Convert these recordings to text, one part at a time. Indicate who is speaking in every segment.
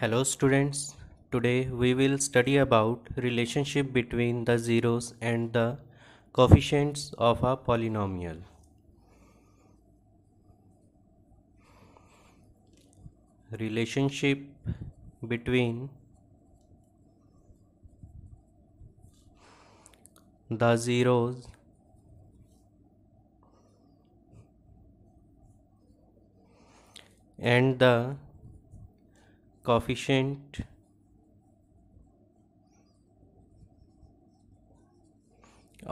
Speaker 1: Hello students, today we will study about relationship between the zeros and the coefficients of a polynomial. Relationship between the zeros and the coefficient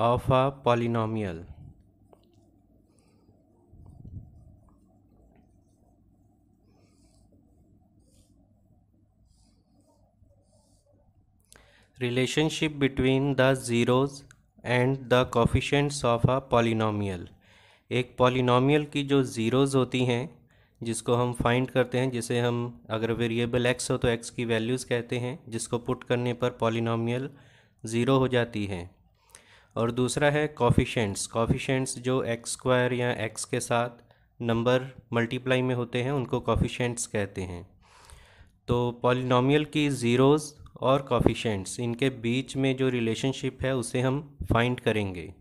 Speaker 1: of a polynomial relationship between the zeros and the coefficients of a polynomial एक polynomial की जो zeros होती हैं जिसको हम find करते हैं जिसे हम अगर वेरिएबल एक्स हो तो एक्स की वैल्यूज़ कहते हैं जिसको पुट करने पर पॉलिनोमियल ज़ीरो हो जाती है और दूसरा है कॉफिशेंट्स कॉफिशेंट्स जो एक्स स्क्वायर या एक्स के साथ नंबर मल्टीप्लाई में होते हैं उनको कॉफिशेंट्स कहते हैं तो पॉलिनोमियल की ज़ीरोज़ और कॉफिशेंट्स इनके बीच में जो रिलेशनशिप है उसे हम फाइंड करेंगे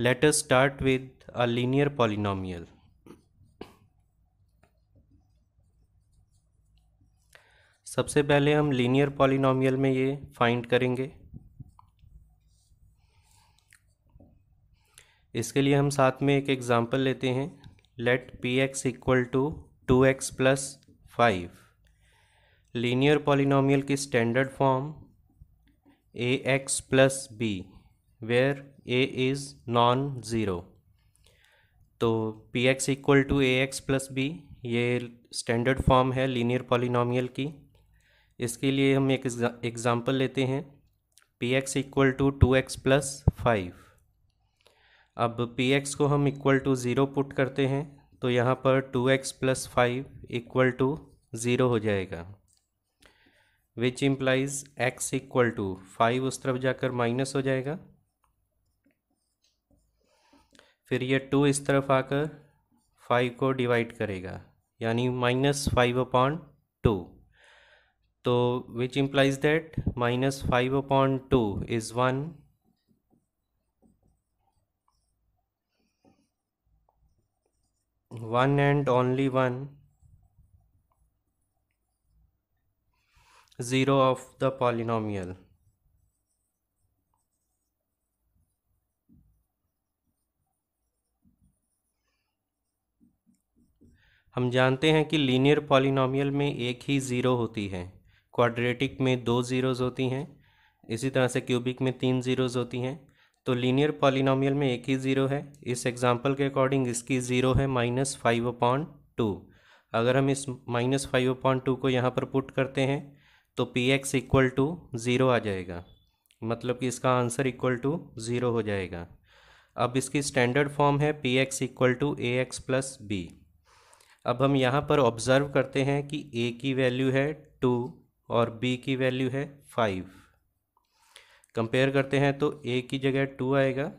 Speaker 1: let us start with a linear polynomial सबसे पहले हम लीनियर पॉलिनोमियल में ये फाइंड करेंगे इसके लिए हम साथ में एक एग्ज़ाम्पल लेते हैं let P X equal to two x plus five linear polynomial की standard form A X plus B where A is non zero तो P X equal to A X plus B ये standard form है linear polynomial की इसके लिए हम एक example लेते हैं P X equal to two x plus five अब पी एक्स को हम इक्वल टू ज़ीरो पुट करते हैं तो यहाँ पर two x plus five equal to zero हो जाएगा which implies X equal to five उस तरफ जाकर माइनस हो जाएगा फिर ये टू इस तरफ आकर फाइव को डिवाइड करेगा यानी माइनस फाइव अपॉन टू तो which implies that minus five upon two is one one and only one zero of the polynomial हम जानते हैं कि लीनियर पॉलिनॉमियल में एक ही ज़ीरो होती है क्वाड्रेटिक में दो ज़ीरोज़ होती हैं इसी तरह से क्यूबिक में तीन ज़ीरोज़ होती हैं तो लीनियर पॉलिनोमियल में एक ही ज़ीरो है इस एग्ज़ाम्पल के अकॉर्डिंग इसकी ज़ीरो है माइनस फाइव पॉइंट टू अगर हम इस माइनस फाइव पॉइंट टू को यहाँ पर पुट करते हैं तो P X equal to zero आ जाएगा मतलब कि इसका आंसर इक्वल टू ज़ीरो हो जाएगा अब इसकी स्टैंडर्ड फॉर्म है P X equal to A X plus B अब हम यहाँ पर ऑब्ज़र्व करते हैं कि ए की वैल्यू है टू और b की वैल्यू है फाइव कंपेयर करते हैं तो a की जगह टू आएगा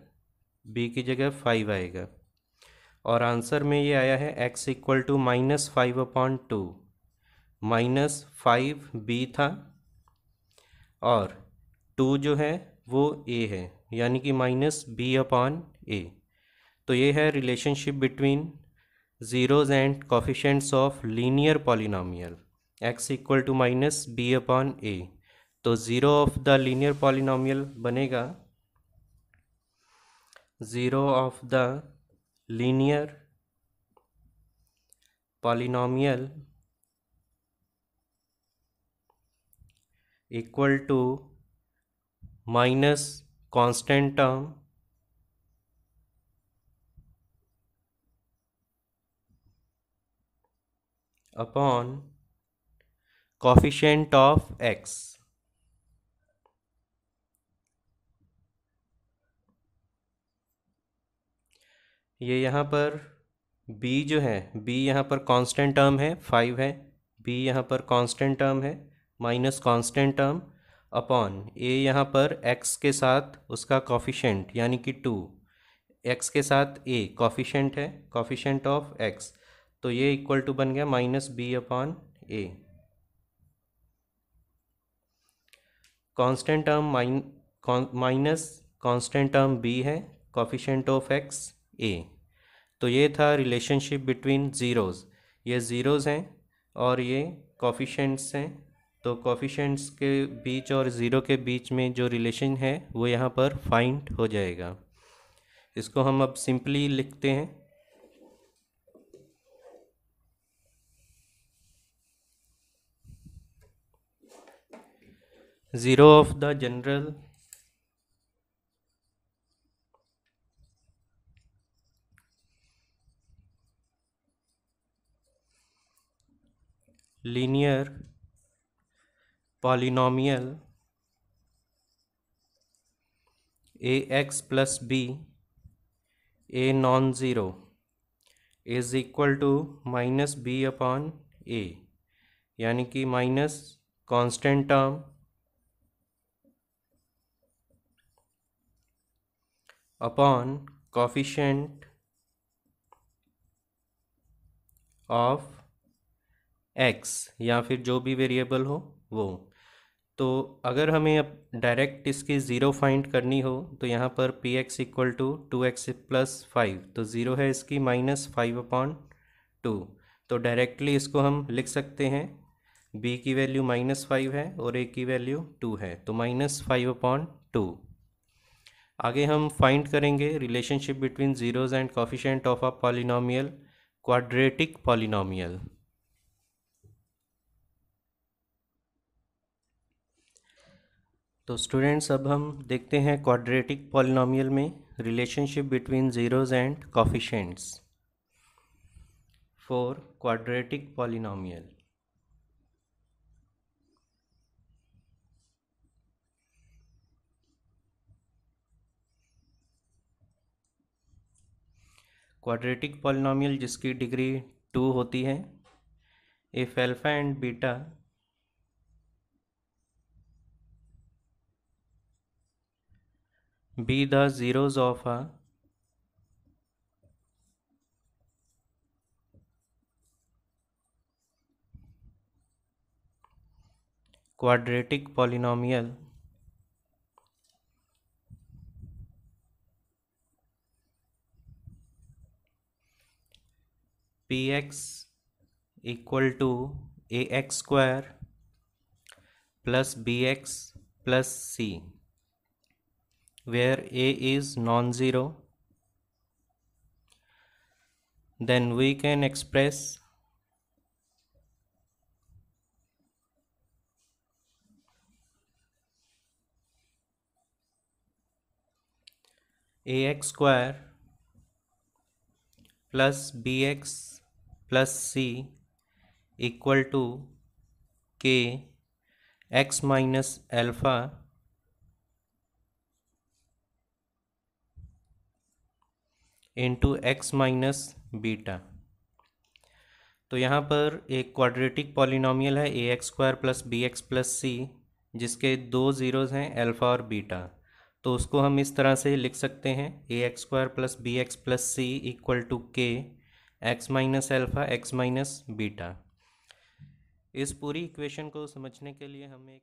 Speaker 1: b की जगह फाइव आएगा और आंसर में ये आया है x equal to minus five upon two minus five B था और टू जो है वो ए है यानी कि माइनस बी अपॉन ए तो ये है relationship between zeros and coefficients of linear polynomial X equal to minus B upon ए तो zero of the linear polynomial बनेगा zero of the linear polynomial equal to minus constant term upon coefficient of X ये यहाँ पर B जो है B यहाँ पर constant term है फाइव है बी यहाँ पर कांस्टेंट टर्म है माइनस कांस्टेंट टर्म अपॉन ए यहाँ पर एक्स के साथ उसका कॉफिशेंट यानी कि टू एक्स के साथ ए कॉफिशेंट है कॉफिशेंट ऑफ एक्स तो ये इक्वल टू बन गया minus B upon A constant term minus minus constant term B है कॉफिशेंट ऑफ एक्स ए तो ये था रिलेशनशिप बिटवीन ज़ीरोज़ ये ज़ीरोज़ हैं और ये कॉफिशेंट्स हैं तो कॉफिशेंट्स के बीच और ज़ीरो के बीच में जो रिलेशन है वो यहाँ पर फाइंड हो जाएगा इसको हम अब सिंपली लिखते हैं zero of the general linear polynomial ax plus b a non-zero is equal to minus B upon A यानी कि minus constant term upon coefficient of X या फिर जो भी वेरिएबल हो वो तो अगर हमें अब डायरेक्ट इसकी ज़ीरो फाइंड करनी हो तो यहाँ पर P X equal to two x plus five तो ज़ीरो है इसकी माइनस फाइव अपॉन टू तो डायरेक्टली इसको हम लिख सकते हैं बी की वैल्यू माइनस फाइव है और ए की वैल्यू टू है तो माइनस फाइव अपॉन टू आगे हम फाइंड करेंगे relationship between zeros and coefficient of a polynomial quadratic polynomial तो स्टूडेंट्स अब हम देखते हैं क्वाड्रेटिक पॉलिनोमियल में relationship between zeros and coefficients for quadratic polynomial quadratic polynomial जिसकी डिग्री टू होती है if alpha and beta be the zeros of a quadratic polynomial px equal to ax square plus bx plus c where a is non-zero then we can express ax square plus bx plus C equal to के X minus alpha into x minus beta तो यहाँ पर एक quadratic polynomial है ए x square plus B x plus C जिसके दो zeros हैं alpha और बीटा तो उसको हम इस तरह से लिख सकते हैं A x square plus B x plus C equal to के X minus alpha X minus beta इस पूरी इक्वेशन को समझने के लिए हम एक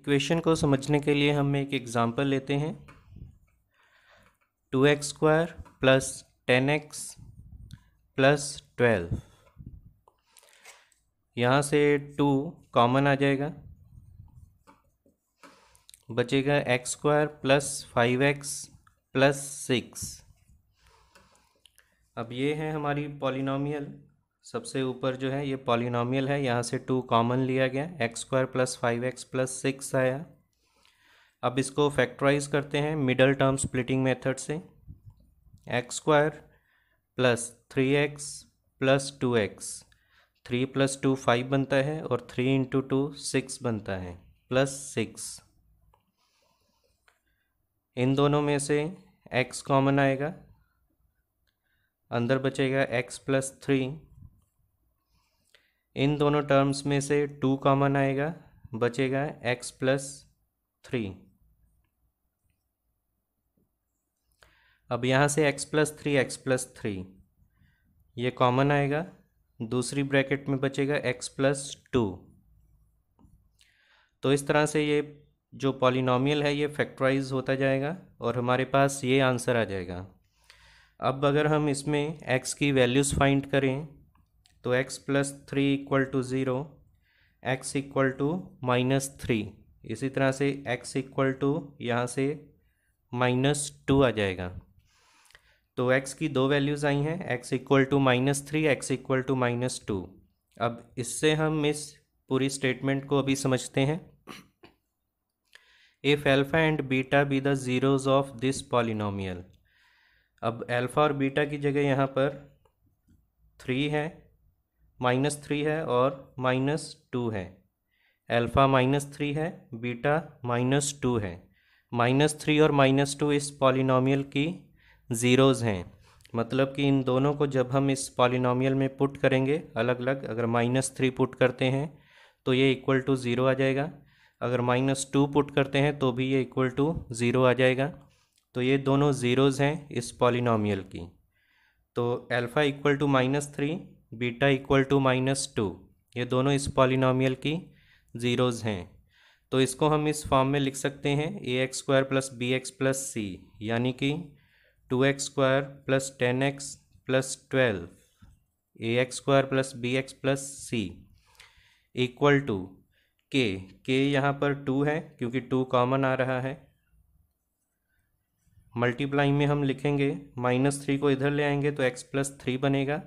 Speaker 1: इक्वेशन को समझने के लिए हम एक एग्ज़ाम्पल लेते हैं two x square plus ten X plus twelve यहाँ से टू कॉमन आ जाएगा बचेगा X square plus five x plus six अब ये है हमारी पॉलिनोमियल सबसे ऊपर जो है ये पॉलिनोमियल है यहाँ से टू कॉमन लिया गया X square plus five x plus six आया अब इसको फैक्टराइज करते हैं मिडल टर्म स्प्लिटिंग मेथड से X square plus three x plus two x three plus two five बनता है और थ्री इंटू टू सिक्स बनता है प्लस सिक्स इन दोनों में से एक्स कॉमन आएगा अंदर बचेगा एक्स प्लस थ्री इन दोनों टर्म्स में से टू कॉमन आएगा बचेगा एक्स प्लस थ्री अब यहाँ से X plus three x plus three ये कॉमन आएगा दूसरी ब्रैकेट में बचेगा एक्स प्लस टू तो इस तरह से ये जो पॉलिनॉमियल है ये फैक्टराइज होता जाएगा और हमारे पास ये आंसर आ जाएगा अब अगर हम इसमें x की वैल्यूज़ फाइंड करें तो x plus three equal to zero x equal to minus three इसी तरह से x इक्वल टू यहाँ से माइनस टू आ जाएगा तो x की दो वैल्यूज़ आई हैं x equal to minus three X equal to minus two अब इससे हम इस पूरी स्टेटमेंट को अभी समझते हैं if alpha and beta be the zeros of this polynomial अब अल्फ़ा और बीटा की जगह यहाँ पर थ्री है माइनस थ्री है और माइनस टू है अल्फ़ा माइनस थ्री है बीटा माइनस टू है माइनस थ्री और माइनस टू इस पॉलिनोमियल की ज़ीरोज़ हैं मतलब कि इन दोनों को जब हम इस पॉलिनोमियल में पुट करेंगे अलग अलग अगर माइनस थ्री पुट करते हैं तो ये इक्वल टू ज़ीरो आ जाएगा अगर माइनस टू पुट करते हैं तो भी ये इक्वल टू ज़ीरो आ जाएगा तो ये दोनों ज़ीरोज़ हैं इस पॉलिनोमियल की तो alpha equal to minus three beta equal to minus two ये दोनों इस पॉलिनोमियल की ज़ीरोज़ हैं तो इसको हम इस फॉर्म में लिख सकते हैं A x square plus B x plus सी यानी कि two x square plus ten X plus twelve A x square plus B x plus C equal to के के यहाँ पर टू है क्योंकि टू कॉमन आ रहा है मल्टीप्लाई में हम लिखेंगे माइनस थ्री को इधर ले आएंगे तो एक्स प्लस थ्री बनेगा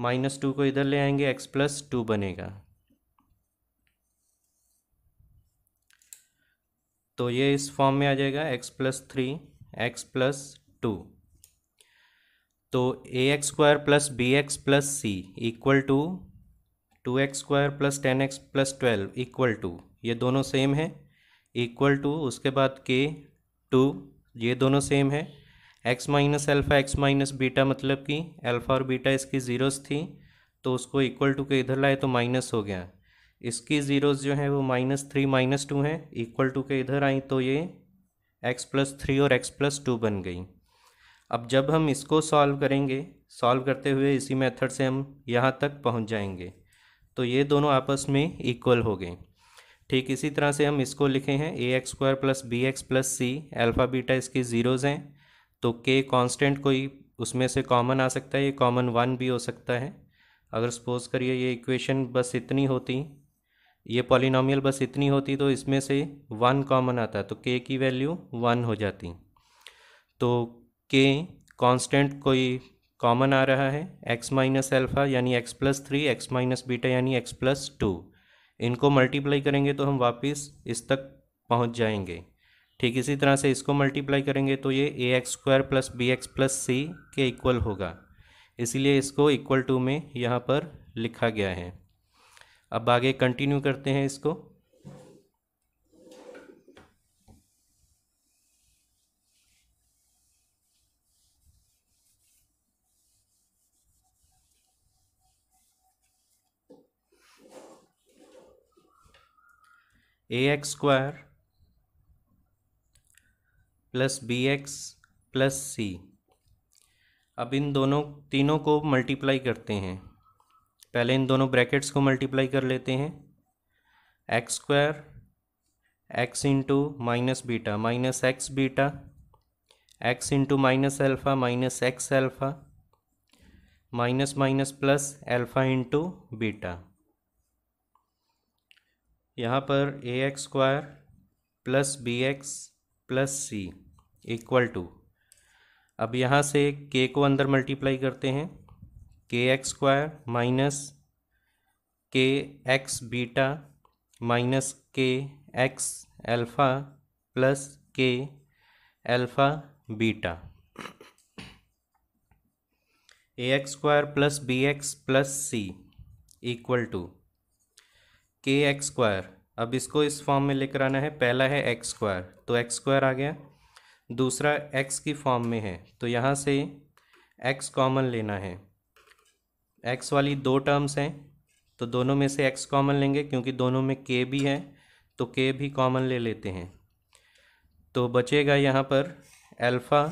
Speaker 1: माइनस टू को इधर ले आएंगे एक्स प्लस टू बनेगा तो ये इस फॉर्म में आ जाएगा X plus three x plus two तो A x square plus B x plus C equal to two x square plus ten X plus twelve equal to ये दोनों सेम है इक्वल टू उसके बाद के टू ये दोनों सेम है X minus alpha X minus beta मतलब कि अल्फ़ा और बीटा इसकी ज़ीरोस थी तो उसको इक्वल टू के इधर लाए तो माइनस हो गया इसकी ज़ीरोस जो है वो माइनस थ्री माइनस टू हैं इक्वल टू के इधर आई तो ये एक्स प्लस थ्री और एक्स प्लस टू बन गई अब जब हम इसको सॉल्व करेंगे सॉल्व करते हुए इसी मेथड से हम यहाँ तक पहुँच जाएंगे तो ये दोनों आपस में इक्वल हो गए ठीक इसी तरह से हम इसको लिखे हैं A x square plus B x plus C alpha beta इसके ज़ीरोज़ हैं तो के कांस्टेंट कोई उसमें से कॉमन आ सकता है ये कॉमन वन भी हो सकता है अगर सपोज़ करिए ये इक्वेशन बस इतनी होती ये पॉलिनॉमियल बस इतनी होती तो इसमें से वन कॉमन आता तो के की वैल्यू वन हो जाती तो के कांस्टेंट कोई कॉमन आ रहा है एक्स माइनस एल्फ़ा यानी X plus three X minus beta यानी एक्स प्लस टू इनको मल्टीप्लाई करेंगे तो हम वापस इस तक पहुंच जाएंगे ठीक इसी तरह से इसको मल्टीप्लाई करेंगे तो ये A x square plus B x plus C K equal होगा इसीलिए इसको इक्वल टू में यहाँ पर लिखा गया है अब आगे कंटिन्यू करते हैं इसको A x square plus B x plus C अब इन दोनों तीनों को मल्टीप्लाई करते हैं पहले इन दोनों ब्रैकेट्स को मल्टीप्लाई कर लेते हैं x square X into minus beta minus X beta X into minus alpha minus X alpha minus minus plus alpha into beta यहाँ पर A x square plus B x plus C equal to अब यहाँ से के को अंदर multiply करते हैं k x square minus k x beta minus k x alpha plus k alpha beta a x square plus B x plus C equal to के x square अब इसको इस फॉर्म में लेकर आना है पहला है एक्स स्क्वायर तो एक्स स्क्वायर आ गया दूसरा एक्स की फॉर्म में है तो यहाँ से एक्स कॉमन लेना है एक्स वाली दो टर्म्स हैं तो दोनों में से एक्स कॉमन लेंगे क्योंकि दोनों में के भी है तो के भी कॉमन ले लेते हैं तो बचेगा यहाँ पर एल्फा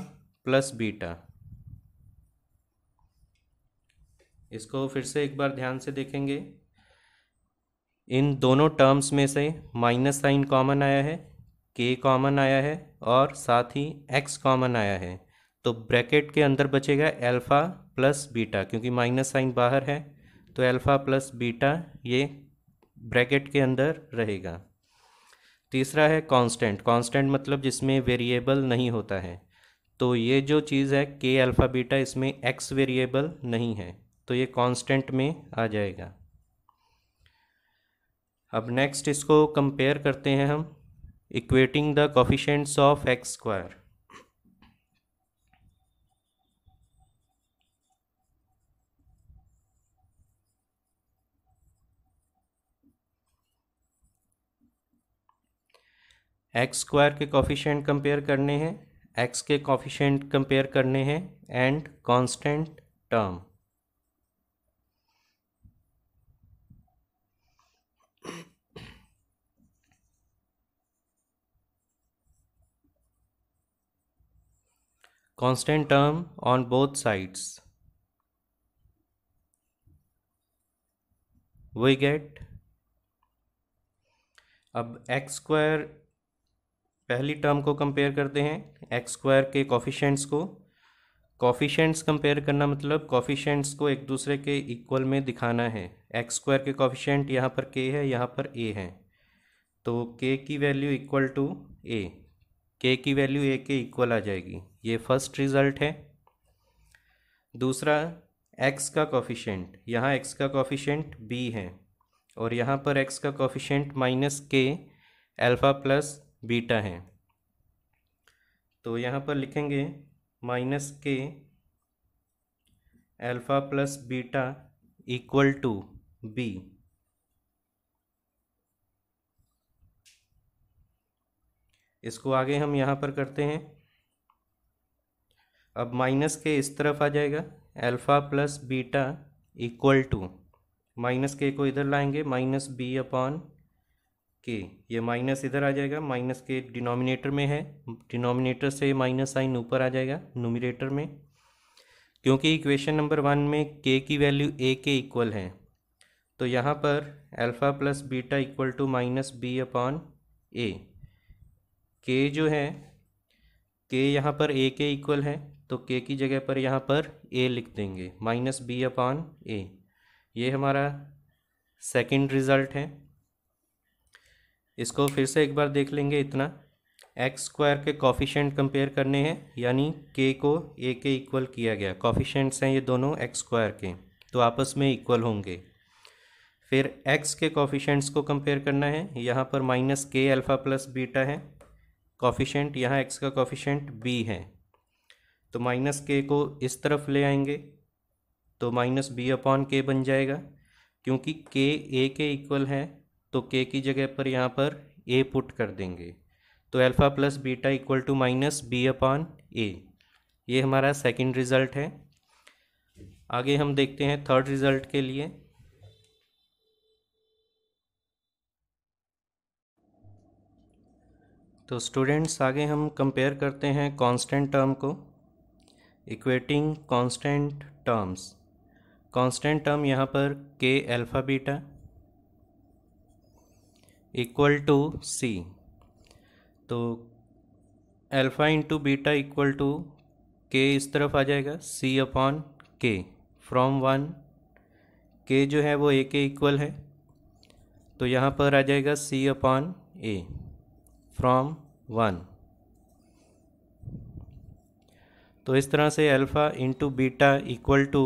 Speaker 1: प्लस बीटा इसको फिर से एक बार ध्यान से देखेंगे इन दोनों टर्म्स में से माइनस साइन कॉमन आया है के कॉमन आया है और साथ ही एक्स कॉमन आया है तो ब्रैकेट के अंदर बचेगा अल्फ़ा प्लस बीटा क्योंकि माइनस साइन बाहर है तो अल्फ़ा प्लस बीटा ये ब्रैकेट के अंदर रहेगा तीसरा है कांस्टेंट कांस्टेंट मतलब जिसमें वेरिएबल नहीं होता है तो ये जो चीज़ है के अल्फ़ा बीटा इसमें एक्स वेरिएबल नहीं है तो ये कांस्टेंट में आ जाएगा अब नेक्स्ट इसको कंपेयर करते हैं हम equating the coefficients of x square x square के कॉफिशेंट कंपेयर करने हैं एक्स के कॉफिशेंट कंपेयर करने हैं and constant term constant term on both sides we get अब एक्स स्क्वायर पहली टर्म को कंपेयर करते हैं एक्स स्क्वायर के कॉफिशेंट्स को कॉफिशेंट्स कंपेयर करना मतलब कॉफिशेंट्स को एक दूसरे के इक्वल में दिखाना है एक्स स्क्वायर के कॉफिशेंट यहाँ पर के है यहाँ पर ए है तो के की वैल्यू इक्वल टू ए के की वैल्यू ए के इक्वल आ जाएगी ये फर्स्ट रिजल्ट है दूसरा एक्स का कॉफिशेंट यहाँ एक्स का कॉफिशेंट बी है और यहाँ पर एक्स का coefficient minus k alpha plus beta है तो यहाँ पर लिखेंगे minus k alpha plus beta equal to b इसको आगे हम यहाँ पर करते हैं अब माइनस के इस तरफ आ जाएगा alpha plus beta equal to minus k को इधर लाएंगे माइनस बी अपॉन के ये माइनस इधर आ जाएगा माइनस के डिनोमिनेटर में है डिनोमिनेटर से माइनस साइन ऊपर आ जाएगा नोमिनेटर में क्योंकि इक्वेशन नंबर वन में के की वैल्यू ए के इक्वल है तो यहाँ पर alpha plus beta equal to minus B upon a के जो है के यहाँ पर ए के इक्वल है तो के की जगह पर यहाँ पर ए लिख देंगे माइनस बी अपॉन ए ये हमारा सेकंड रिज़ल्ट है इसको फिर से एक बार देख लेंगे इतना एक्स स्क्वायर के कॉफिशेंट कंपेयर करने हैं यानी के को ए के इक्वल किया गया कॉफिशेंट्स हैं ये दोनों एक्स स्क्वायर के तो आपस में इक्वल होंगे फिर एक्स के कॉफिशेंट्स को कंपेयर करना है यहाँ पर minus k alpha plus beta है कॉफिशेंट यहाँ एक्स का कॉफिशेंट बी है तो माइनस के को इस तरफ ले आएंगे तो माइनस बी अपॉन के बन जाएगा क्योंकि के ए के इक्वल है तो के की जगह पर यहाँ पर ए पुट कर देंगे तो alpha plus beta equal to minus B upon a ये हमारा सेकंड रिज़ल्ट है आगे हम देखते हैं थर्ड रिज़ल्ट के लिए तो स्टूडेंट्स आगे हम कंपेयर करते हैं कांस्टेंट टर्म को equating constant terms constant term यहाँ पर k alpha beta equal to c तो alpha into beta equal to k इस तरफ आ जाएगा c upon k from one के जो है वो ए के इक्वल है तो यहाँ पर आ जाएगा c upon a from one तो इस तरह से alpha into beta equal to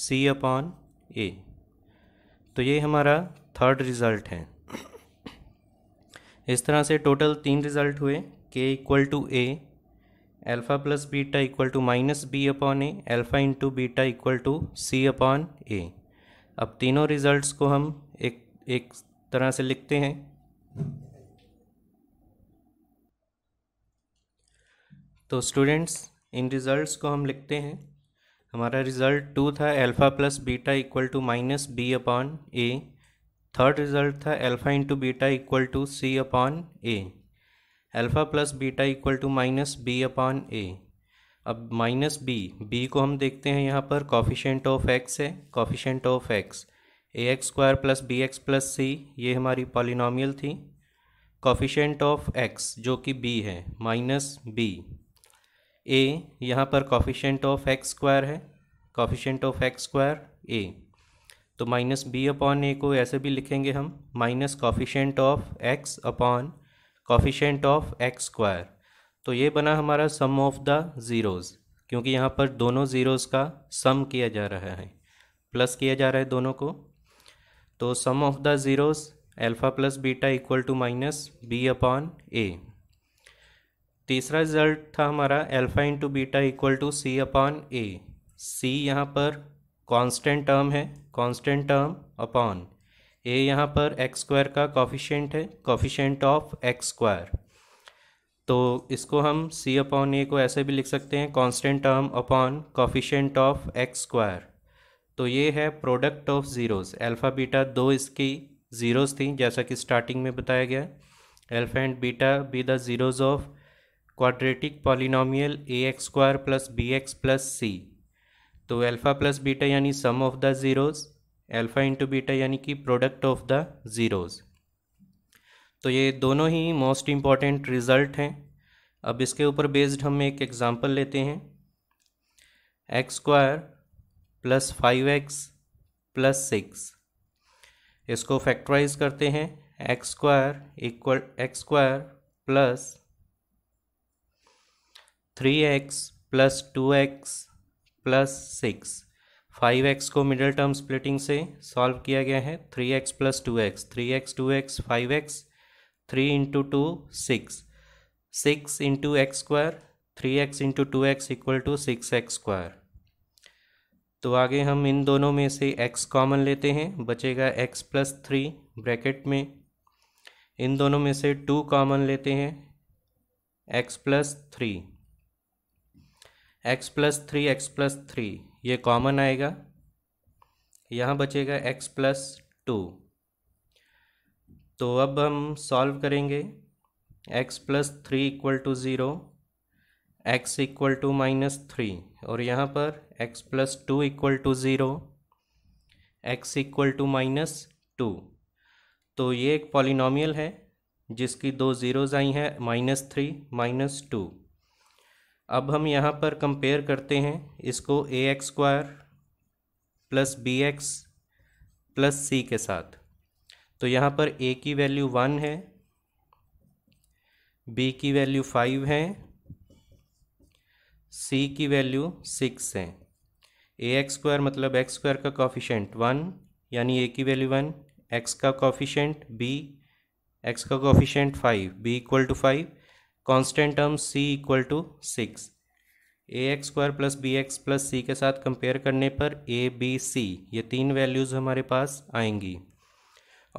Speaker 1: c upon ए तो ये हमारा थर्ड रिज़ल्ट है इस तरह से टोटल तीन रिज़ल्ट हुए k equal to a alpha plus beta equal to minus B upon a alpha into beta equal to c upon a अब तीनों रिज़ल्ट्स को हम एक एक तरह से लिखते हैं तो स्टूडेंट्स इन रिज़ल्ट्स को हम लिखते हैं हमारा रिज़ल्ट टू था alpha plus beta equal to minus B upon a third result था alpha into beta equal to c upon a alpha plus beta equal to minus B upon a अब minus B B को हम देखते हैं यहाँ पर coefficient of x है coefficient of x a x square plus B x plus c ये हमारी पॉलिनॉमियल थी कॉफिशेंट ऑफ एक्स जो कि बी है माइनस बी ए यहाँ पर कॉफिशेंट ऑफ एक्स स्क्वायर है coefficient of x square a तो माइनस बी अपॉन ए को ऐसे भी लिखेंगे हम minus coefficient of x upon coefficient of x square तो ये बना हमारा सम ऑफ द ज़ीरोज़ क्योंकि यहाँ पर दोनों ज़ीरोज़ का सम किया जा रहा है प्लस किया जा रहा है दोनों को तो sum of the zeroes alpha plus beta equal to minus B upon a तीसरा रिजल्ट था हमारा alpha into beta equal to c upon a c यहाँ पर कांस्टेंट टर्म है कांस्टेंट टर्म अपॉन ए यहाँ पर एक्स स्क्वायर का कॉफिशेंट है कॉफिशेंट ऑफ एक्स स्क्वायर तो इसको हम सी अपॉन ए को ऐसे भी लिख सकते हैं constant term upon coefficient of x square तो ये है product of zeroes alpha beta दो इसकी ज़ीरोज़ थी जैसा कि स्टार्टिंग में बताया गया alpha and beta be the zeros of quadratic polynomial a x square plus B x plus c तो अल्फ़ा प्लस बीटा यानी sum of the zeroes alpha into beta यानी कि प्रोडक्ट ऑफ द ज़ीरोज़ तो ये दोनों ही most important result हैं अब इसके ऊपर बेस्ड हम एक एग्ज़ाम्पल लेते हैं x square plus five x plus six इसको फैक्टराइज करते हैं x square equal x square plus three x plus two x plus six five x को मिडल टर्म स्प्लिटिंग से सॉल्व किया गया है three x plus two x three x two x five x three into two six six into x square three x into two x equal to six x square तो आगे हम इन दोनों में से x कॉमन लेते हैं बचेगा x plus three bracket में इन दोनों में से टू कॉमन लेते हैं x plus three x plus three x plus three ये कॉमन आएगा यहाँ बचेगा एक्स प्लस टू तो अब हम सॉल्व करेंगे x plus three equal to zero x equal to minus three और यहाँ पर x plus two equal to zero x equal to minus two तो ये एक पॉलिनॉमियल है जिसकी दो ज़ीरोज़ आई हैं माइनस थ्री माइनस टू अब हम यहाँ पर कंपेयर करते हैं इसको A x square plus B x plus सी के साथ तो यहाँ पर ए की वैल्यू वन है बी की वैल्यू फाइव है सी की वैल्यू सिक्स है ए एक्स स्क्वायर मतलब एक्स स्क्वायर का कॉफिशेंट वन यानी ए की वैल्यू वन एक्स का कॉफिशेंट बी एक्स का coefficient five B equal to five constant term c equal to six A x square plus B x plus सी के साथ compare करने पर ए बी सी ये तीन वैल्यूज़ हमारे पास आएंगी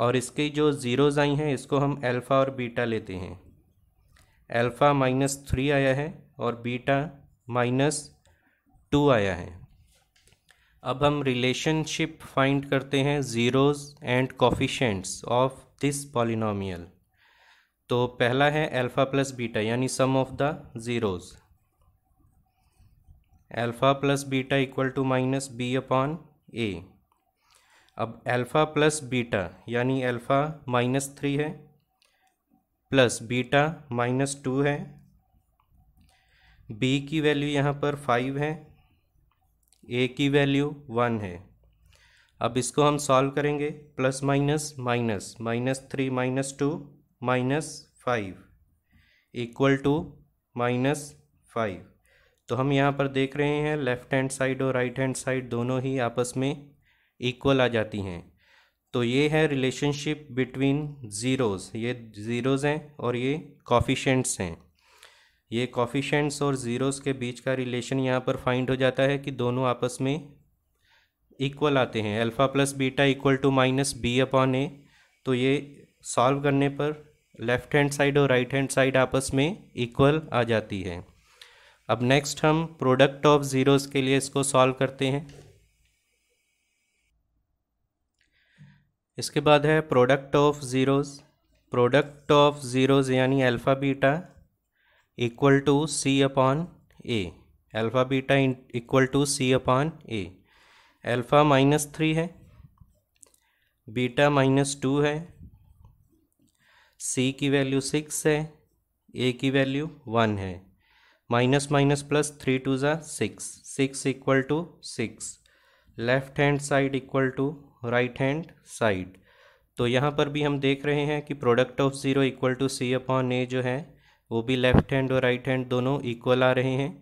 Speaker 1: और इसके जो ज़ीरोज़ आई हैं इसको हम अल्फ़ा और बीटा लेते हैं अल्फ़ा माइनस थ्री आया है और बीटा माइनस टू आया है अब हम रिलेशनशिप फाइंड करते हैं zeroes and coefficients of this polynomial तो पहला है अल्फ़ा प्लस बीटा यानी sum of the zeroes alpha plus beta equal to minus B upon a अब अल्फ़ा प्लस बीटा यानी अल्फ़ा माइनस थ्री है प्लस बीटा माइनस टू है b की value यहाँ पर फाइव है ए की वैल्यू वन है अब इसको हम सॉल्व करेंगे plus minus minus minus three minus two minus five equal to minus five तो हम यहाँ पर देख रहे हैं लेफ़्ट हैंड साइड और राइट हैंड साइड दोनों ही आपस में इक्वल आ जाती हैं तो ये है रिलेशनशिप बिटवीन ज़ीरोज़ ये ज़ीरोज़ हैं और ये कॉफिशेंट्स हैं ये कॉफिशेंट्स और ज़ीरोज़ के बीच का रिलेशन यहाँ पर फाइंड हो जाता है कि दोनों आपस में इक्वल आते हैं alpha plus beta equal to minus B upon ए तो ये सॉल्व करने पर लेफ्ट हैंड साइड और राइट हैंड साइड आपस में इक्वल आ जाती है अब नेक्स्ट हम प्रोडक्ट ऑफ ज़ीरोज़ के लिए इसको सॉल्व करते हैं इसके बाद है product of zeros product of zeros यानी alpha beta equal to c upon a alpha beta equal to c upon a alpha minus three है बीटा माइनस टू है सी की वैल्यू सिक्स है ए की वैल्यू वन है minus minus plus three to ज़ा six six equal to six left hand side equal to right hand side तो यहाँ पर भी हम देख रहे हैं कि product of zero equal to c upon a जो है वो भी लेफ्ट हैंड और राइट हैंड दोनों इक्वल आ रहे हैं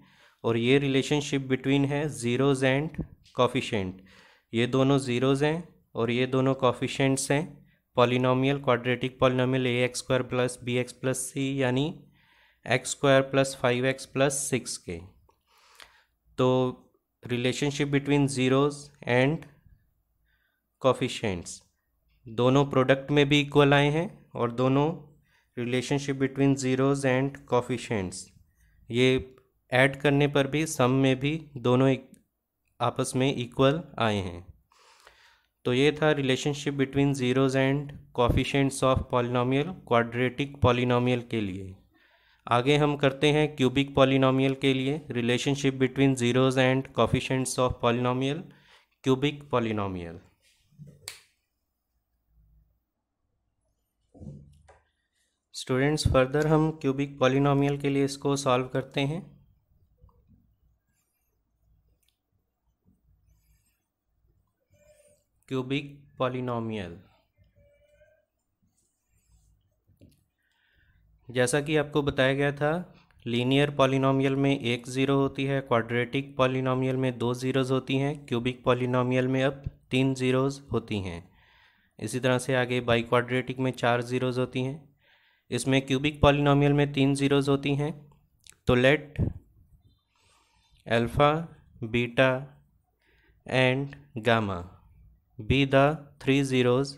Speaker 1: और ये रिलेशनशिप बिटवीन है ज़ीरोज़ एंड कॉफिशेंट ये दोनों ज़ीरोज़ हैं और ये दोनों कॉफिशेंट्स हैं polynomial quadratic polynomial a x square plus B x plus सी यानी x square plus five x plus six के तो relationship between zeros and coefficients दोनों प्रोडक्ट में भी इक्वल आए हैं और दोनों relationship between zeros and coefficients ये ऐड करने पर भी सम में भी दोनों आपस में इक्वल आए हैं तो ये था relationship between zeros and coefficients of polynomial quadratic polynomial के लिए आगे हम करते हैं क्यूबिक पॉलिनोमियल के लिए relationship between zeros and coefficients of polynomial cubic polynomial students further हम क्यूबिक पॉलिनोमियल के लिए इसको सॉल्व करते हैं क्यूबिक पॉलिनोमियल जैसा कि आपको बताया गया था लीनियर पॉलिनोमियल में एक ज़ीरो होती है क्वाड्रेटिक पॉलिनोमियल में दो ज़ीरोज़ होती हैं क्यूबिक पॉलिनोमियल में अब तीन ज़ीरोज़ होती हैं इसी तरह से आगे बाई क्वाड्रेटिक में चार ज़ीरोज़ होती हैं इसमें क्यूबिक पॉलिनोमियल में तीन ज़ीरोज़ होती हैं तो let alpha beta and gamma be the three zeros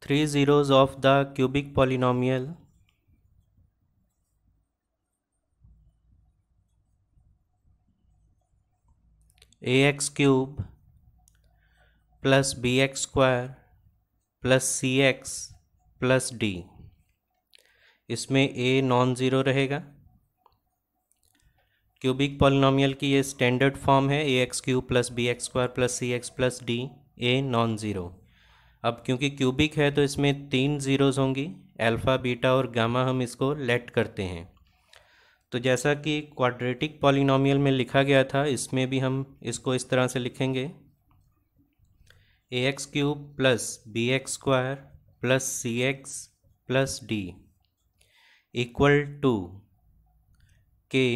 Speaker 1: three zeros of the cubic polynomial ax cube plus bx square plus cx plus d इसमें ए नॉन ज़ीरो रहेगा क्यूबिक पॉलिनोमियल की ये standard form है ए x cube plus B x square plus c x plus d a non zero अब क्योंकि cubic है तो इसमें तीन ज़ीरोज़ होंगी अल्फ़ा बीटा और गामा हम इसको लेट करते हैं तो जैसा कि क्वाड्रेटिक पॉलिनोमियल में लिखा गया था इसमें भी हम इसको इस तरह से लिखेंगे a x cube plus B x square plus c x plus d equal to के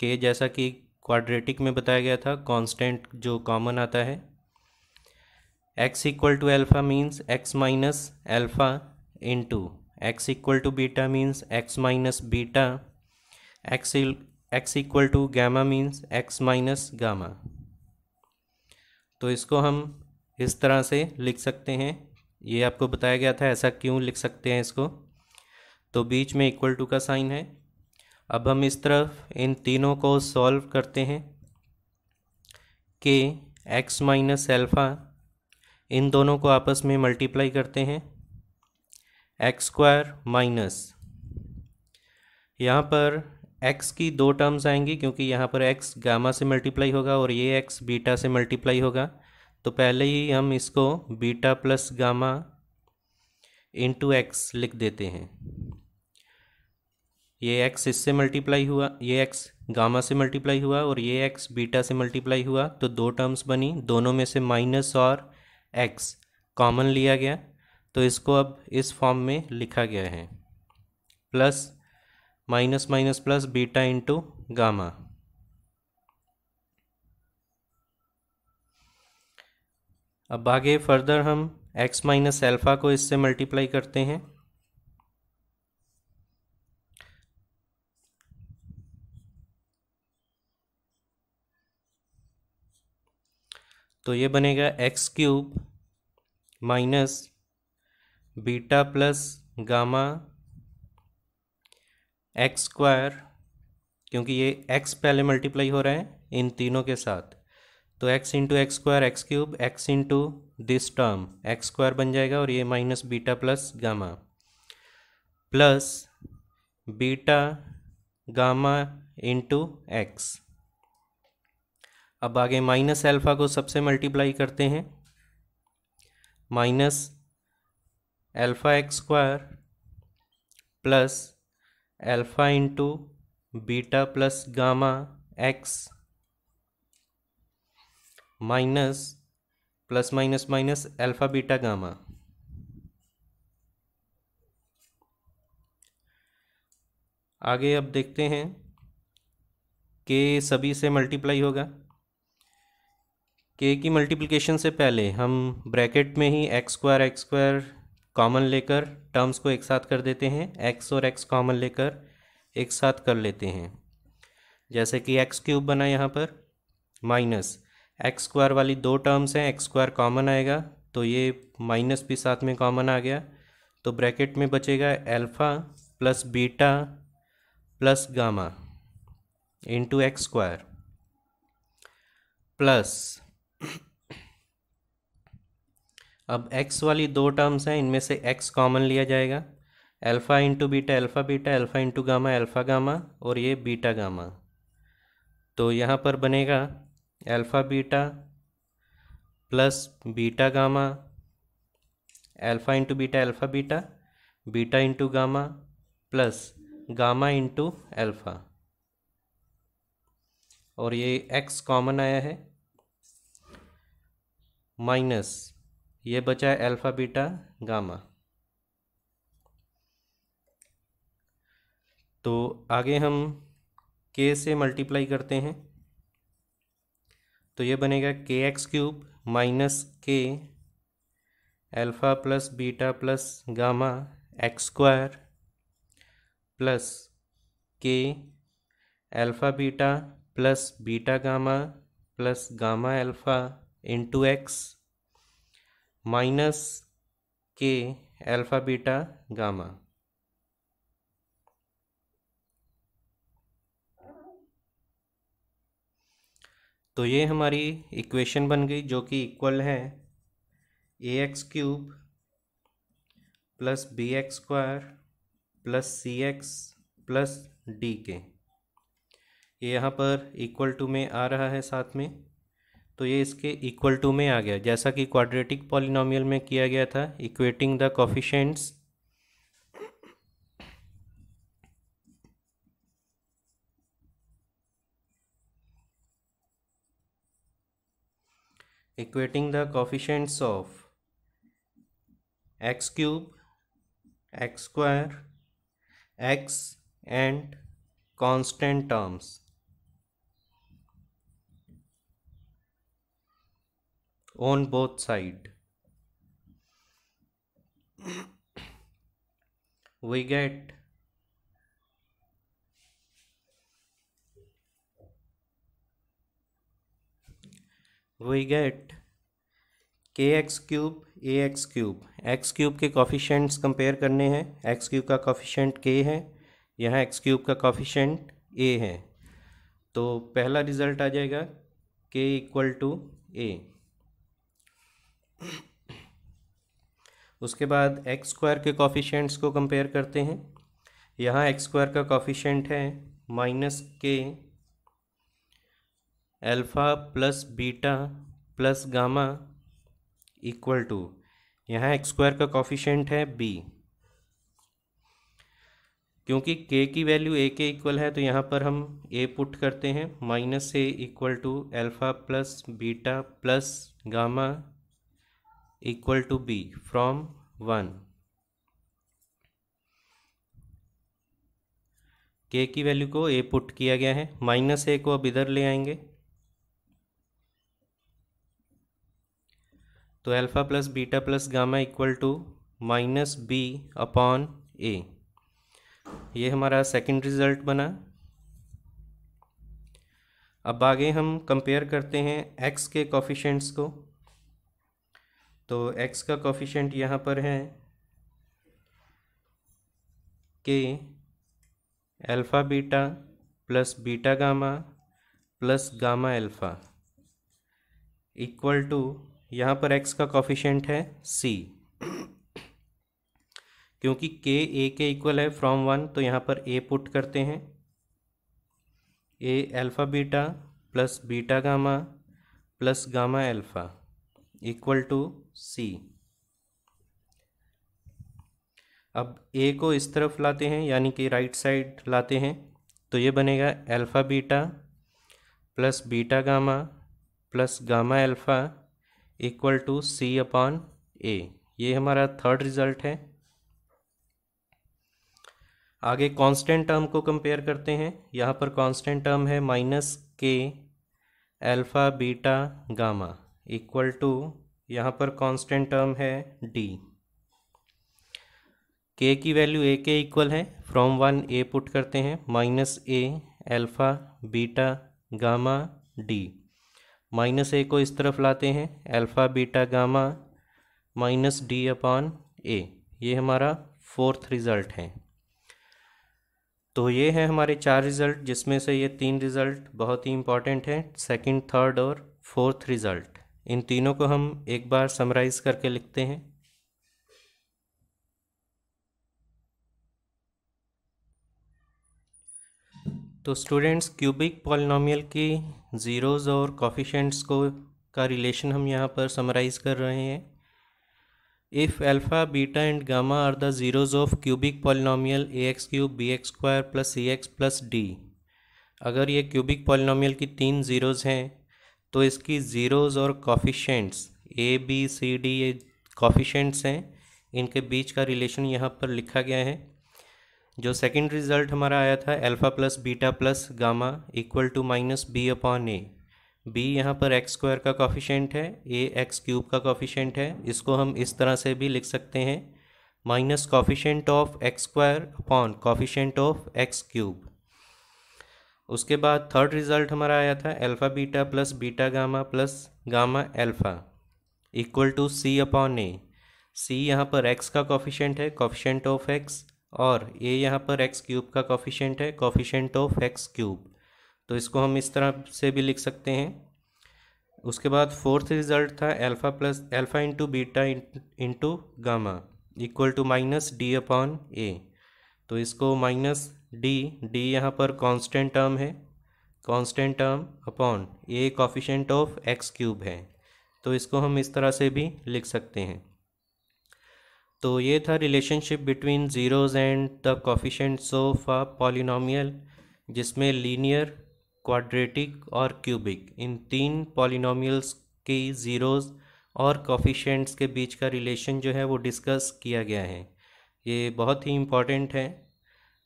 Speaker 1: के जैसा कि क्वाड्रेटिक में बताया गया था कांस्टेंट जो कॉमन आता है x equal to alpha means x minus alpha two x equal to beta means x minus beta x x equal to gamma means x minus gamma तो इसको हम इस तरह से लिख सकते हैं ये आपको बताया गया था ऐसा क्यों लिख सकते हैं इसको तो बीच में इक्वल टू का साइन है अब हम इस तरफ इन तीनों को सॉल्व करते हैं के एक्स माइनस एल्फ़ा इन दोनों को आपस में मल्टीप्लाई करते हैं एक्स स्क्वायर माइनस यहाँ पर एक्स की दो टर्म्स आएंगी क्योंकि यहाँ पर एक्स गामा से मल्टीप्लाई होगा और ये एक्स बीटा से मल्टीप्लाई होगा तो पहले ही हम इसको beta plus gamma into x लिख देते हैं ये एक्स इससे मल्टीप्लाई हुआ ये एक्स गामा से मल्टीप्लाई हुआ और ये एक्स बीटा से मल्टीप्लाई हुआ तो दो टर्म्स बनी दोनों में से माइनस और एक्स कॉमन लिया गया तो इसको अब इस फॉर्म में लिखा गया है plus minus minus plus beta into gamma अब आगे फर्दर हम एक्स माइनस एल्फ़ा को इससे मल्टीप्लाई करते हैं तो ये बनेगा x cube minus beta plus gamma x square क्योंकि ये एक्स पहले मल्टीप्लाई हो रहे हैं इन तीनों के साथ तो x into x square x cube x into this term x square बन जाएगा और ये minus beta plus gamma plus beta gamma into x अब आगे माइनस अल्फ़ा को सबसे मल्टीप्लाई करते हैं minus alpha x square plus alpha into beta plus gamma x minus plus minus minus alpha beta gamma आगे अब देखते हैं के सभी से मल्टीप्लाई होगा के की मल्टीप्लिकेशन से पहले हम ब्रैकेट में ही x square x square common लेकर टर्म्स को एक साथ कर देते हैं एक्स और एक्स कॉमन लेकर एक साथ कर लेते हैं जैसे कि एक्स क्यूब बना यहाँ पर माइनस एक्स स्क्वायर वाली दो टर्म्स हैं एक्स स्क्वायर कॉमन आएगा तो ये माइनस भी साथ में कॉमन आ गया तो ब्रैकेट में बचेगा alpha plus beta plus gamma into x square plus अब x वाली दो टर्म्स हैं इनमें से x कॉमन लिया जाएगा alpha into beta alpha beta alpha into gamma alpha gamma और ये बीटा गामा तो यहाँ पर बनेगा alpha beta plus beta gamma alpha into beta alpha beta beta into gamma plus gamma into alpha और ये x कॉमन आया है माइनस ये बचा है अल्फ़ा बीटा गामा तो आगे हम के से मल्टीप्लाई करते हैं तो ये बनेगा k x cube minus k alpha plus beta plus gamma x square plus k alpha beta plus beta gamma plus gamma alpha into x minus k alpha beta gamma तो ये हमारी इक्वेशन बन गई जो कि इक्वल है ए x cube plus B x square plus c x plus d के ये यहाँ पर इक्वल टू में आ रहा है साथ में तो ये इसके इक्वल टू में आ गया जैसा कि क्वाड्रेटिक पॉलिनोमियल में किया गया था equating the coefficients equating the coefficients of x cube x square x and constant terms on both sides. we get we get k x cube a x cube x cube के coefficients compare करने हैं x cube का coefficient k है यहाँ x cube का coefficient a है तो पहला रिजल्ट आ जाएगा के इक्वल टू ए उसके बाद एक्स स्क्वायर के कॉफिशेंट्स को कंपेयर करते हैं यहाँ एक्स स्क्वायर का कॉफिशेंट है minus k alpha plus beta plus gamma equal to यहाँ एक्स स्क्वायर का कॉफिशेंट है बी क्योंकि के की वैल्यू ए के इक्वल है तो यहाँ पर हम ए पुट करते हैं minus a equal to alpha plus beta plus gamma equal to b from 1 k की वैल्यू को ए पुट किया गया है माइनस ए को अब इधर ले आएंगे तो alpha plus beta plus gamma equal to minus B upon a ये हमारा सेकंड रिजल्ट बना अब आगे हम कंपेयर करते हैं एक्स के कॉफिशेंट्स को तो x का कॉफिशेंट यहाँ पर है k alpha beta plus beta gamma plus gamma alpha equal to यहाँ पर x का कॉफिशेंट है c क्योंकि k a के इक्वल है फ्रॉम वन तो यहाँ पर a पुट करते हैं a alpha beta plus beta gamma plus gamma alpha equal to c अब ए को इस तरफ लाते हैं यानी कि राइट साइड लाते हैं तो ये बनेगा alpha beta plus beta gamma plus gamma alpha equal to c upon a ये हमारा थर्ड रिजल्ट है आगे कांस्टेंट टर्म को कंपेयर करते हैं यहाँ पर कांस्टेंट टर्म है minus k alpha beta gamma equal to यहाँ पर कांस्टेंट टर्म है डी के की वैल्यू ए के इक्वल है फ्रॉम वन ए पुट करते हैं minus a alpha beta gamma d minus a को इस तरफ लाते हैं alpha beta gamma minus d upon a ये हमारा फोर्थ रिज़ल्ट है तो ये है हमारे चार रिज़ल्ट जिसमें से ये तीन रिज़ल्ट बहुत ही इंपॉर्टेंट हैं सेकंड, थर्ड और फोर्थ रिज़ल्ट इन तीनों को हम एक बार समराइज करके लिखते हैं तो स्टूडेंट्स क्यूबिक पॉलिनोमियल की ज़ीरोज़ और कॉफिशेंट्स को का रिलेशन हम यहाँ पर समराइज कर रहे हैं if alpha beta and gamma are the zeros of cubic polynomial a x cube b x square plus c x plus d अगर ये क्यूबिक पॉलिनोमियल की तीन ज़ीरोज़ हैं तो इसकी ज़ीरोज़ और coefficients a b c d ये coefficients हैं इनके बीच का रिलेशन यहाँ पर लिखा गया है जो सेकंड रिजल्ट हमारा आया था alpha plus beta plus gamma equal to minus B upon a b यहाँ पर एक्स स्क्वायर का कॉफिशेंट है ए एक्स क्यूब का कॉफिशेंट है इसको हम इस तरह से भी लिख सकते हैं minus coefficient of x square upon coefficient of x cube उसके बाद थर्ड रिजल्ट हमारा आया था alpha beta plus beta gamma plus gamma alpha equal to c upon a c यहाँ पर एक्स का कॉफिशेंट है कॉफिशेंट ऑफ एक्स और ए यहाँ पर एक्स क्यूब का कॉफिशेंट है कॉफिशेंट ऑफ एक्स क्यूब तो इसको हम इस तरह से भी लिख सकते हैं उसके बाद फोर्थ रिजल्ट था alpha plus alpha into beta into gamma equal to minus d upon ए तो इसको माइनस डी डी यहाँ पर कांस्टेंट टर्म है constant term upon a coefficient of x cube है तो इसको हम इस तरह से भी लिख सकते हैं तो ये था relationship between zeros and the coefficients of a polynomial जिसमें लीनियर क्वाड्रेटिक और क्यूबिक इन तीन पॉलिनोमियल्स की ज़ीरोज़ और कॉफिशेंट्स के बीच का रिलेशन जो है वो डिस्कस किया गया है ये बहुत ही इम्पॉर्टेंट है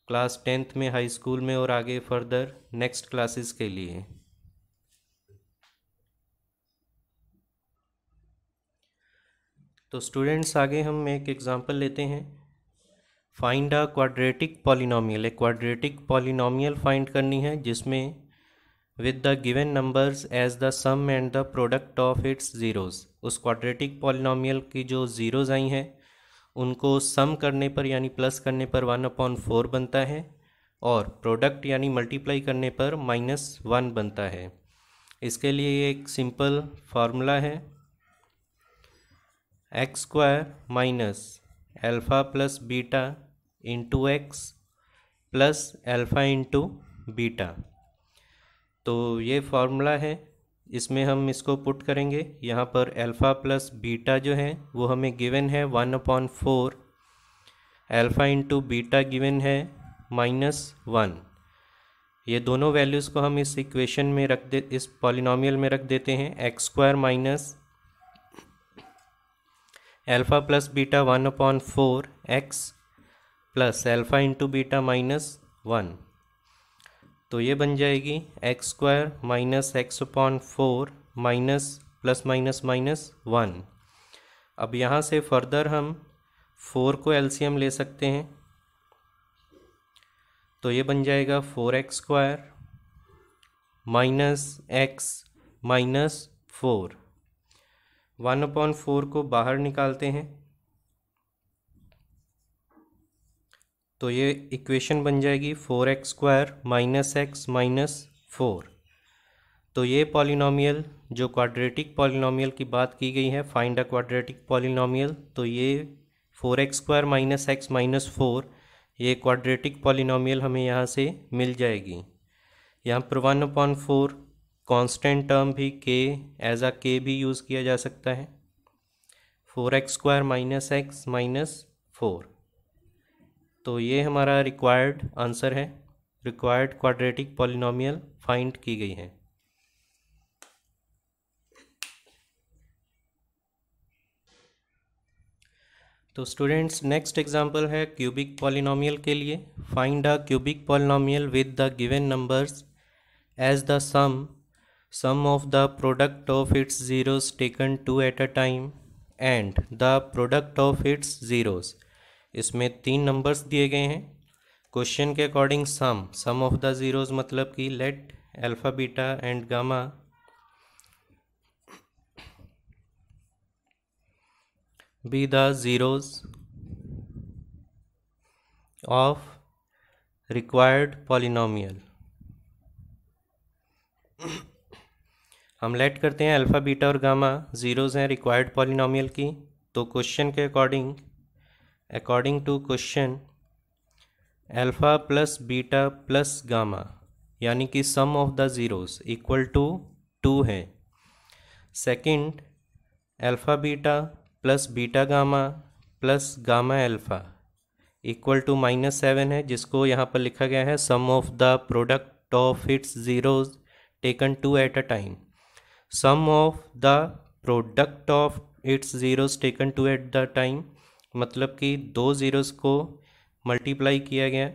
Speaker 1: क्लास टेंथ में हाई स्कूल में और आगे फर्दर नेक्स्ट क्लासेस के लिए तो स्टूडेंट्स आगे हम एक एग्ज़ाम्पल लेते हैं फाइंड अ क्वाड्रेटिक पॉलिनोमियल एक क्वाड्रेटिक पॉलिनोमियल फाइंड करनी है जिसमें with the given numbers as the sum and the product of its zeros उस क्वाड्रेटिक पॉलिनोमियल की जो ज़ीरोज़ आई हैं उनको सम करने पर यानी प्लस करने पर वन अपॉन फोर बनता है और प्रोडक्ट यानी मल्टीप्लाई करने पर माइनस वन बनता है इसके लिए एक सिंपल फार्मूला है x square minus alpha plus beta into x plus alpha into beta तो ये फार्मूला है इसमें हम इसको पुट करेंगे यहाँ पर अल्फ़ा प्लस बीटा जो है वो हमें गिवन है one upon four alpha into beta given है माइनस वन ये दोनों वैल्यूज़ को हम इस इक्वेशन में रख दे इस पॉलिनोमियल में रख देते हैं x square minus alpha plus beta one upon four x plus alpha into beta minus one तो ये बन जाएगी x square minus x upon four minus plus minus minus one अब यहाँ से फर्दर हम फोर को एलसीएम ले सकते हैं तो ये बन जाएगा four x square minus x minus four one upon four को बाहर निकालते हैं तो ये इक्वेशन बन जाएगी four x square minus x minus four तो ये पॉलिनोमियल जो क्वाड्रेटिक पॉलिनोमियल की बात की गई है फाइंड अ क्वाड्रेटिक पॉलिनोमियल तो ये four x square minus x minus four ये क्वाड्रेटिक पॉलिनोमियल हमें यहाँ से मिल जाएगी यहाँ पर one upon four constant term भी के एज आ के भी यूज़ किया जा सकता है four x square minus x minus four तो ये हमारा रिक्वायर्ड आंसर है रिक्वायर्ड क्वाड्रेटिक पॉलिनोमियल फाइंड की गई है तो स्टूडेंट्स नेक्स्ट एग्जाम्पल है क्यूबिक पॉलिनॉमियल के लिए find a cubic polynomial with the given numbers as the sum sum of the product of its zeros taken two at a time and the product of its zeros इसमें तीन numbers दिए गए हैं question के according sum sum of the zeros मतलब कि let alpha beta and gamma be the zeros of required polynomial हम let करते हैं अल्फ़ा बीटा और गामा ज़ीरोज़ हैं रिक्वायर्ड पॉलिनोमियल की तो क्वेश्चन के according according to question alpha plus beta plus gamma यानी कि sum of the zeros equal to two है second alpha beta plus beta gamma plus gamma alpha equal to minus seven है जिसको यहाँ पर लिखा गया है sum of the product of its zeros taken two at a time sum of the product of its zeros taken two at the time मतलब कि दो ज़ीरोज़ को मल्टीप्लाई किया गया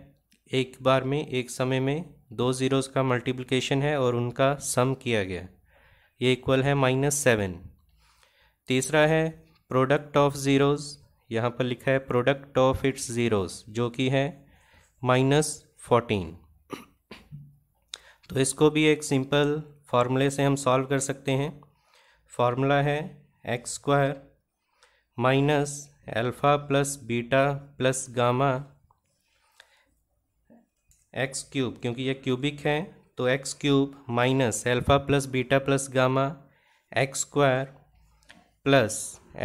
Speaker 1: एक बार में एक समय में दो ज़ीरोज़ का मल्टीप्लिकेशन है और उनका सम किया गया ये इक्वल है माइनस सेवन तीसरा है प्रोडक्ट ऑफ ज़ीरोज़ यहाँ पर लिखा है प्रोडक्ट ऑफ इट्स ज़ीरोज़ जो कि है माइनस फोर्टीन तो इसको भी एक सिंपल फार्मूले से हम सॉल्व कर सकते हैं फार्मूला है x square minus alpha plus beta plus gamma x cube क्योंकि ये क्यूबिक है तो x cube minus alpha plus beta plus gamma x square plus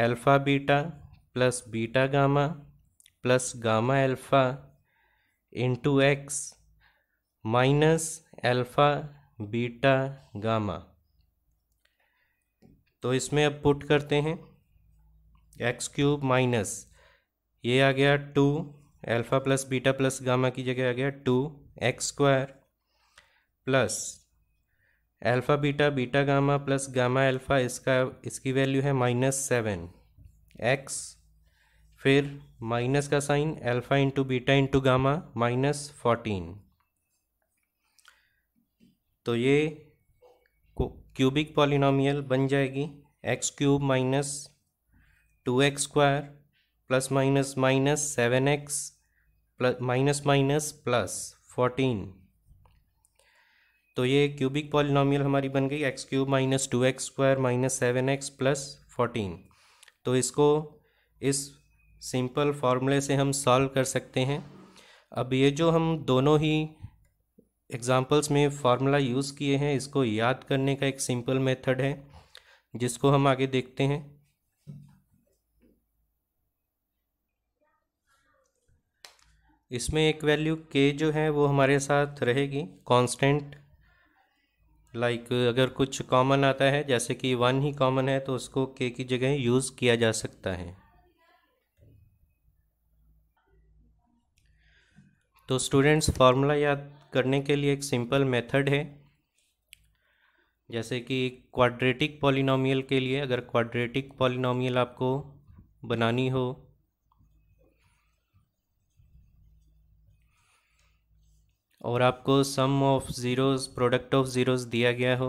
Speaker 1: alpha beta plus beta gamma plus gamma alpha into x minus alpha beta gamma तो इसमें अब put करते हैं x cube minus ये आ गया two alpha plus beta plus gamma की जगह आ गया two x square plus alpha beta beta gamma plus gamma alpha इसका इसकी वैल्यू है माइनस सेवन एक्स फिर माइनस का sign alpha into beta into gamma minus fourteen तो ये क्यूबिक पॉलिनोमियल बन जाएगी x cube minus two x square plus minus minus seven x plus minus minus plus fourteen तो ये cubic polynomial हमारी बन गई x cube minus two x square minus seven x plus fourteen तो इसको इस सिंपल फार्मूले से हम सॉल्व कर सकते हैं अब ये जो हम दोनों ही एग्ज़ाम्पल्स में फार्मूला यूज़ किए हैं इसको याद करने का एक सिंपल मेथड है जिसको हम आगे देखते हैं इसमें एक वैल्यू के जो है वो हमारे साथ रहेगी कांस्टेंट लाइक अगर कुछ कॉमन आता है जैसे कि वन ही कॉमन है तो उसको के की जगह यूज़ किया जा सकता है तो स्टूडेंट्स फार्मूला याद करने के लिए एक सिंपल मेथड है जैसे कि क्वाड्रेटिक पॉलिनॉमियल के लिए अगर क्वाड्रेटिक पॉलिनोमियल आपको बनानी हो और आपको sum of zeros product of zeros दिया गया हो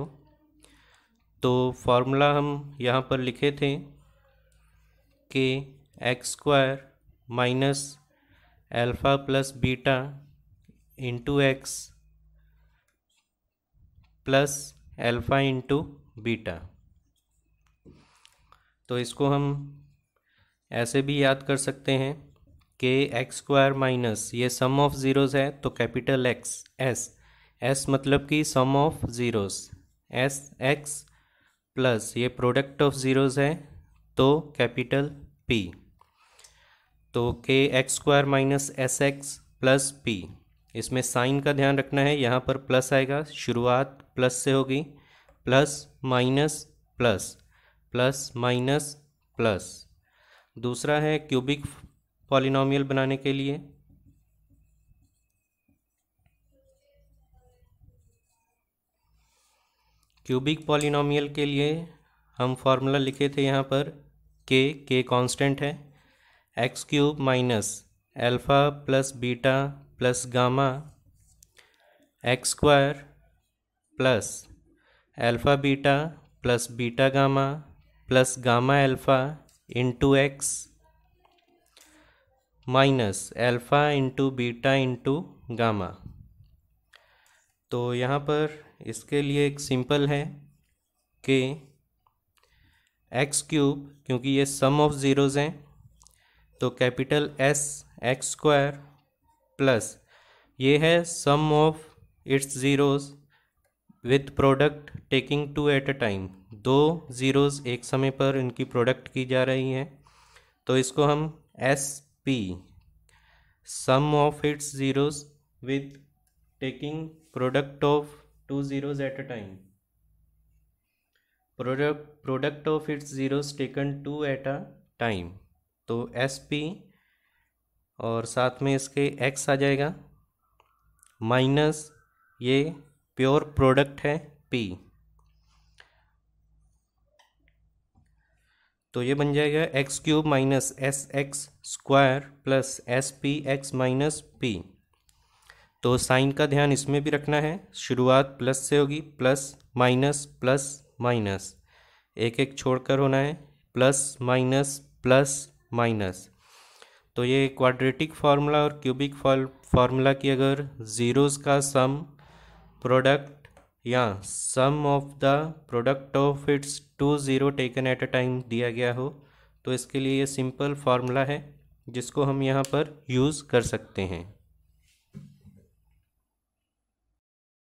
Speaker 1: तो फार्मूला हम यहाँ पर लिखे थे कि x square minus alpha plus beta into x plus alpha into beta तो इसको हम ऐसे भी याद कर सकते हैं के एक्स स्क्वायर माइनस ये सम ऑफ ज़ीरोज़ है तो कैपिटल एक्स एस एस मतलब कि sum of zeros S x plus ये प्रोडक्ट ऑफ ज़ीरोज़ है तो कैपिटल पी तो k x square minus S x plus P इसमें साइन का ध्यान रखना है यहाँ पर प्लस आएगा शुरुआत प्लस से होगी plus minus plus plus minus plus दूसरा है क्यूबिक पॉलिनॉमियल बनाने के लिए क्यूबिक पॉलिनॉमियल के लिए हम फार्मूला लिखे थे यहाँ पर के के कांस्टेंट है x cube minus alpha plus beta plus gamma x square plus alpha beta plus beta gamma plus gamma alpha into x minus alpha into beta into gamma तो यहाँ पर इसके लिए एक सिंपल है कि एक्स क्यूब क्योंकि ये सम ऑफ ज़ीरोज़ हैं तो capital S x square plus ये है sum of its zeros with product taking two at a time दो ज़ीरोज़ एक समय पर इनकी प्रोडक्ट की जा रही हैं तो इसको हम S p sum of its zeros with taking product of two zeros at a time product product of its zeros taken two at a time तो एस पी और साथ में इसके x आ जाएगा माइनस ये प्योर प्रोडक्ट है P तो ये बन जाएगा x cube minus S x square plus S P x minus P तो साइन का ध्यान इसमें भी रखना है शुरुआत प्लस से होगी प्लस माइनस प्लस माइनस एक एक छोड़कर होना है प्लस माइनस प्लस माइनस तो ये क्वाड्रेटिक फार्मूला और क्यूबिक फॉर्मूला की अगर ज़ीरोज़ का सम प्रोडक्ट या sum of the product of its two zero taken at a time दिया गया हो तो इसके लिए ये सिंपल फार्मूला है जिसको हम यहाँ पर यूज़ कर सकते हैं